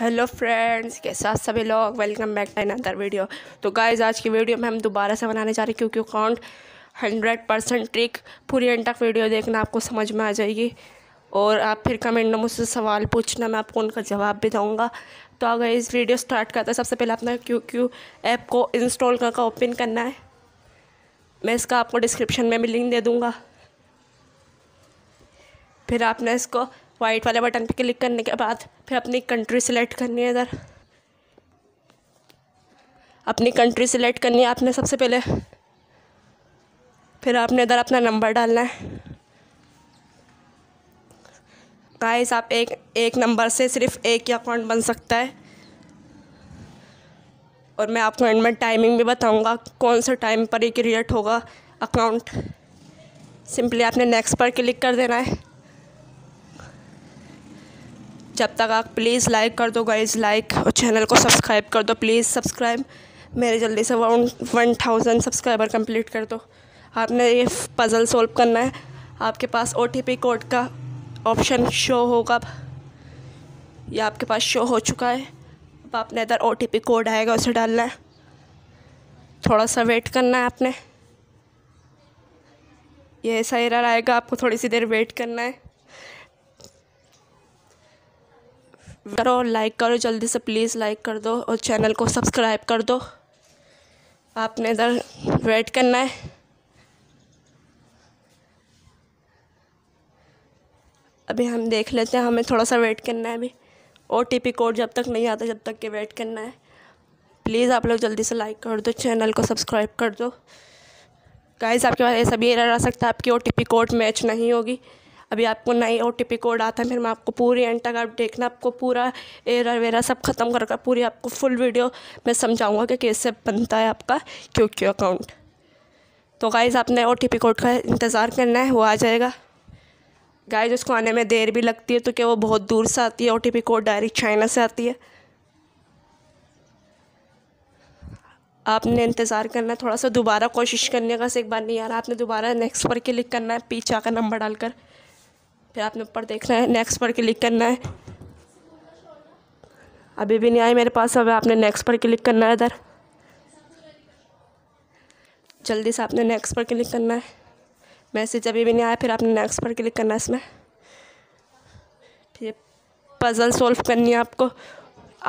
hello friends कैसा सभी लोग welcome back to another video तो गाइज आज की वीडियो में हम दोबारा से बनाने जा रहे हैं क्योंकि अकाउंट हंड्रेड परसेंट ट्रिक पूरी एंड तक वीडियो देखना आपको समझ में आ जाएगी और आप फिर कमेंट में मुझसे सवाल पूछना मैं आपको उनका जवाब भी दूँगा तो अगर इस वीडियो स्टार्ट करते हैं सबसे पहले अपना क्यू क्यू ऐप को इंस्टॉल करके ओपन करना है मैं इसका आपको डिस्क्रिप्शन में भी लिंक दे दूँगा फिर आपने इसको वाइट वाले बटन पे क्लिक करने के बाद फिर अपनी कंट्री सेलेक्ट करनी है इधर अपनी कंट्री सेलेक्ट करनी है आपने सबसे पहले फिर आपने इधर अपना नंबर डालना है गाइस आप एक एक नंबर से सिर्फ एक ही अकाउंट बन सकता है और मैं आपको एंड में टाइमिंग भी बताऊंगा कौन से टाइम पर ही क्रिएट होगा अकाउंट सिंपली आपने नेक्स्ट पर क्लिक कर देना है जब तक आप प्लीज़ लाइक कर दो गाइज लाइक और चैनल को सब्सक्राइब कर दो प्लीज़ सब्सक्राइब मेरे जल्दी से around one thousand subscriber complete कर दो आपने ये पज़ल सॉल्व करना है आपके पास ओ कोड का ऑप्शन शो होगा या आपके पास शो हो चुका है अब आपने इधर ओ कोड आएगा उसे डालना है थोड़ा सा वेट करना है आपने ये ऐसा एरर आएगा आपको थोड़ी सी देर वेट करना है करो लाइक करो जल्दी से प्लीज़ लाइक कर दो और चैनल को सब्सक्राइब कर दो आपने इधर वेट करना है अभी हम देख लेते हैं हमें थोड़ा सा वेट करना है अभी ओ टी पी कोड जब तक नहीं आता जब तक के वेट करना है प्लीज़ आप लोग जल्दी से लाइक कर दो चैनल को सब्सक्राइब कर दो गाइस आपके पास ऐसा भी एरर आ सकता है आपकी O T P code match नहीं होगी अभी आपको नई ओ टी पी कोड आता है फिर मैं आपको पूरी एंड तक आप देखना आपको पूरा एरा वेरा सब ख़त्म करके पूरी आपको फुल वीडियो मैं समझाऊँगा कि कैसे बनता है आपका क्यू क्यू अकाउंट तो गाइज़ आपने ओ टी पी कोड का इंतज़ार करना है वो आ जाएगा गाइज उसको आने में देर भी लगती है तो क्या वो बहुत दूर से आती है O T P code direct China से आती है आपने इंतज़ार करना है थोड़ा सा दोबारा कोशिश करने का से एक बार नहीं आ रहा आपने दोबारा नेक्स्ट पर क्लिक करना है पीछे आकर नंबर डालकर फिर आपने ऊपर देखना है नेक्स्ट पर क्लिक करना है अभी भी नहीं आई मेरे पास अब आपने नेक्स्ट पर क्लिक करना है इधर जल्दी से आपने नेक्स्ट पर क्लिक करना है मैसेज अभी भी नहीं आया फिर आपने नेक्स्ट पर क्लिक करना है इसमें फिर पज़ल सॉल्व करनी है आपको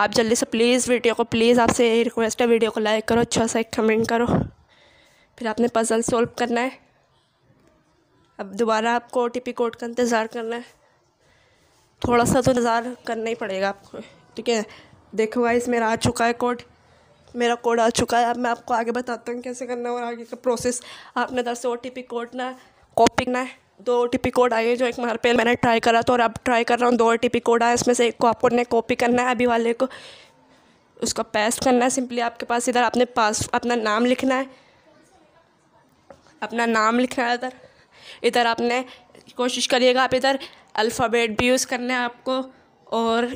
आप जल्दी से प्लीज़ वीडियो को प्लीज़ आपसे यही रिक्वेस्ट है वीडियो को लाइक करो अच्छा सा एक कमेंट करो फिर आपने पज़ल सॉल्व करना है अब दोबारा आपको ओ टी कोड का इंतज़ार करना है थोड़ा सा तो इंतज़ार करना ही पड़ेगा आपको ठीक है देखो गाइस मेरा आ चुका है कोड मेरा कोड आ चुका है अब मैं आपको आगे बताता हूँ कैसे करना है और आगे का प्रोसेस आपने दर से ओ टी कोड ना कॉपी ना है दो ओ टी कोड आए जो एक मार पे मैंने ट्राई करा तो और अब ट्राई कर रहा हूँ दो ओ टी कोड आया इसमें से एक को आपको ने कॉपी करना है अभी वाले को उसका पेस्ट करना है सिंपली आपके पास इधर आपने पास अपना नाम लिखना है अपना नाम लिखना है इधर इधर आपने कोशिश करिएगा आप इधर अल्फ़ाबेट भी यूज़ करना है आपको और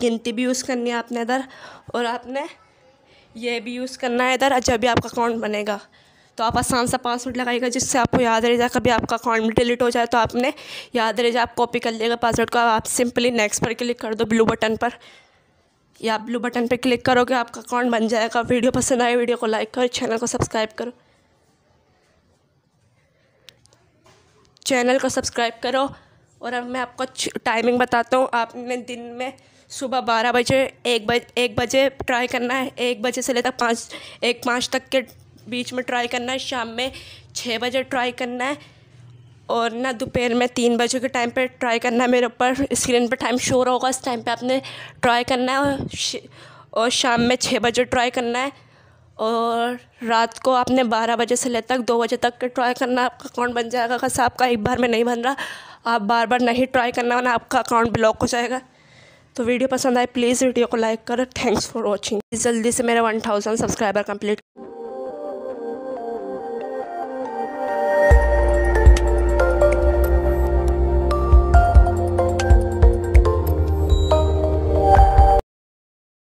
गिनती भी यूज़ करनी है आपने इधर और आपने ये भी यूज़ करना है इधर जब भी आपका अकाउंट बनेगा तो आप आसान सा पासवर्ड लगाइएगा जिससे आपको याद रह जाए कभी आपका अकाउंट डिलीट हो जाए तो आपने याद रह जाए आप कॉपी कर लिएगा पासवर्ड को आप सिंपली नेक्स्ट पर क्लिक कर दो ब्लू बटन पर या ब्लू बटन पर क्लिक करोगे आपका अकाउंट बन जाएगा वीडियो पसंद आए वीडियो को लाइक करो चैनल को सब्सक्राइब करो चैनल को सब्सक्राइब करो और अब मैं आपको टाइमिंग बताता हूँ आपने दिन में सुबह बारह बजे एक बज एक बजे ट्राई करना है एक बजे से लेकर पाँच एक पाँच तक के बीच में ट्राई करना है शाम में छः बजे ट्राई करना है और ना दोपहर में तीन बजे के टाइम पे ट्राई करना है मेरे ऊपर स्क्रीन पे टाइम शो होगा इस टाइम पे आपने ट्राई करना है और शाम में छः बजे ट्राई करना है और रात को आपने बारह बजे से ले तक दो बजे तक के ट्राई करना आपका अकाउंट बन जाएगा अगर आपका एक बार में नहीं बन रहा आप बार बार नहीं ट्राई करना वरना आपका अकाउंट ब्लॉक हो जाएगा तो वीडियो पसंद आए प्लीज़ वीडियो को लाइक करें थैंक्स फॉर वॉचिंग जल्दी से मेरा वन थाउजेंड सब्सक्राइबर कंप्लीट